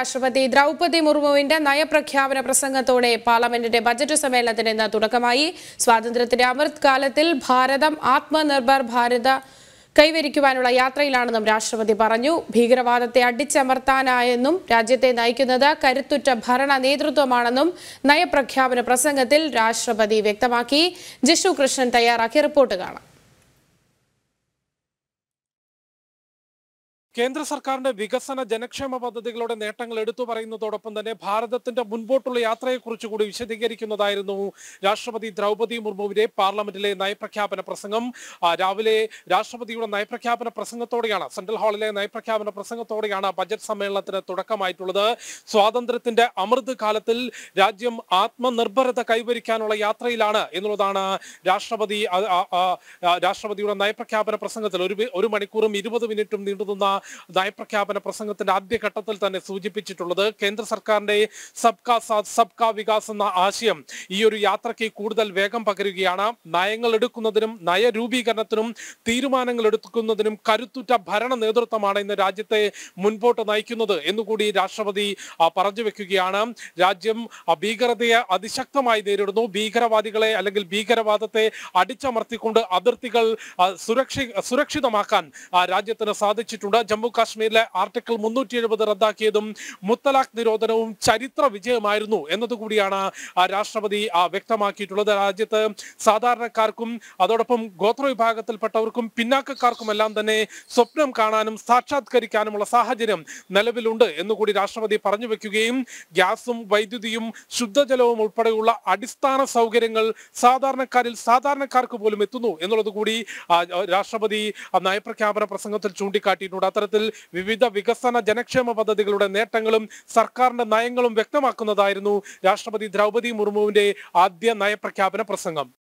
രാഷ്ട്രപതി ദ്രൗപതി മുർമുവിന്റെ നയപ്രഖ്യാപന പ്രസംഗത്തോടെ പാർലമെന്റിന്റെ ബജറ്റ് സമ്മേളനത്തിന് ഇന്ന് തുടക്കമായി സ്വാതന്ത്ര്യത്തിന്റെ അമൃത് കാലത്തിൽ ഭാരതം ആത്മനിർഭർ ഭാരത കൈവരിക്കുവാനുള്ള യാത്രയിലാണെന്നും രാഷ്ട്രപതി പറഞ്ഞു ഭീകരവാദത്തെ അടിച്ചമർത്താനായെന്നും രാജ്യത്തെ നയിക്കുന്നത് കരുത്തുറ്റ ഭരണ നേതൃത്വമാണെന്നും നയപ്രഖ്യാപന പ്രസംഗത്തിൽ രാഷ്ട്രപതി വ്യക്തമാക്കി ജിഷു കൃഷ്ണൻ തയ്യാറാക്കിയ റിപ്പോർട്ട് കാണാം കേന്ദ്ര സർക്കാരിന്റെ വികസന ജനക്ഷേമ പദ്ധതികളുടെ നേട്ടങ്ങൾ എടുത്തു പറയുന്നതോടൊപ്പം തന്നെ ഭാരതത്തിന്റെ മുൻപോട്ടുള്ള യാത്രയെക്കുറിച്ച് കൂടി വിശദീകരിക്കുന്നതായിരുന്നു രാഷ്ട്രപതി ദ്രൗപതി മുർമുവിന്റെ പാർലമെന്റിലെ നയപ്രഖ്യാപന പ്രസംഗം രാവിലെ രാഷ്ട്രപതിയുടെ നയപ്രഖ്യാപന പ്രസംഗത്തോടെയാണ് സെൻട്രൽ ഹാളിലെ നയപ്രഖ്യാപന പ്രസംഗത്തോടെയാണ് ബജറ്റ് സമ്മേളനത്തിന് തുടക്കമായിട്ടുള്ളത് സ്വാതന്ത്ര്യത്തിന്റെ അമൃത് കാലത്തിൽ രാജ്യം ആത്മനിർഭരത കൈവരിക്കാനുള്ള യാത്രയിലാണ് എന്നുള്ളതാണ് രാഷ്ട്രപതി രാഷ്ട്രപതിയുടെ നയപ്രഖ്യാപന പ്രസംഗത്തിൽ ഒരു ഒരു മണിക്കൂറും ഇരുപത് മിനിറ്റും നീണ്ടുനിന്ന നയപ്രഖ്യാപന പ്രസംഗത്തിന്റെ ആദ്യഘട്ടത്തിൽ തന്നെ സൂചിപ്പിച്ചിട്ടുള്ളത് കേന്ദ്ര സർക്കാരിന്റെ സബ്കാ സാത് സബ്കാ വികാസ് എന്ന ആശയം ഈ ഒരു യാത്രയ്ക്ക് കൂടുതൽ വേഗം പകരുകയാണ് നയങ്ങൾ എടുക്കുന്നതിനും നയരൂപീകരണത്തിനും തീരുമാനങ്ങൾ എടുക്കുന്നതിനും കരുത്തുറ്റ ഭരണ നേതൃത്വമാണ് ഇന്ന് രാജ്യത്തെ മുൻപോട്ട് നയിക്കുന്നത് എന്നുകൂടി രാഷ്ട്രപതി പറഞ്ഞു വെക്കുകയാണ് രാജ്യം ഭീകരതയെ അതിശക്തമായി നേരിടുന്നു ഭീകരവാദികളെ അല്ലെങ്കിൽ ഭീകരവാദത്തെ അടിച്ചമർത്തിക്കൊണ്ട് അതിർത്തികൾ സുരക്ഷി സുരക്ഷിതമാക്കാൻ രാജ്യത്തിന് സാധിച്ചിട്ടുണ്ട് ജമ്മു കാശ്മീരിലെ ആർട്ടിക്കിൾ മുന്നൂറ്റി എഴുപത് റദ്ദാക്കിയതും മുത്തലാഖ് നിരോധനവും ചരിത്ര വിജയമായിരുന്നു എന്നതുകൂടിയാണ് രാഷ്ട്രപതി വ്യക്തമാക്കിയിട്ടുള്ളത് രാജ്യത്ത് സാധാരണക്കാർക്കും അതോടൊപ്പം ഗോത്ര വിഭാഗത്തിൽപ്പെട്ടവർക്കും പിന്നാക്കക്കാർക്കുമെല്ലാം തന്നെ സ്വപ്നം കാണാനും സാക്ഷാത്കരിക്കാനുമുള്ള സാഹചര്യം നിലവിലുണ്ട് എന്നുകൂടി രാഷ്ട്രപതി പറഞ്ഞു വെക്കുകയും ഗ്യാസും വൈദ്യുതിയും ശുദ്ധജലവും ഉൾപ്പെടെയുള്ള അടിസ്ഥാന സൗകര്യങ്ങൾ സാധാരണക്കാരിൽ സാധാരണക്കാർക്ക് പോലും എത്തുന്നു എന്നുള്ളത് കൂടി രാഷ്ട്രപതി നയപ്രഖ്യാപന പ്രസംഗത്തിൽ ചൂണ്ടിക്കാട്ടിയിട്ടുണ്ട് പത്രത്തിൽ വിവിധ വികസന ജനക്ഷേമ പദ്ധതികളുടെ നേട്ടങ്ങളും സർക്കാരിന്റെ നയങ്ങളും വ്യക്തമാക്കുന്നതായിരുന്നു രാഷ്ട്രപതി ദ്രൗപതി മുർമുവിന്റെ ആദ്യ നയപ്രഖ്യാപന പ്രസംഗം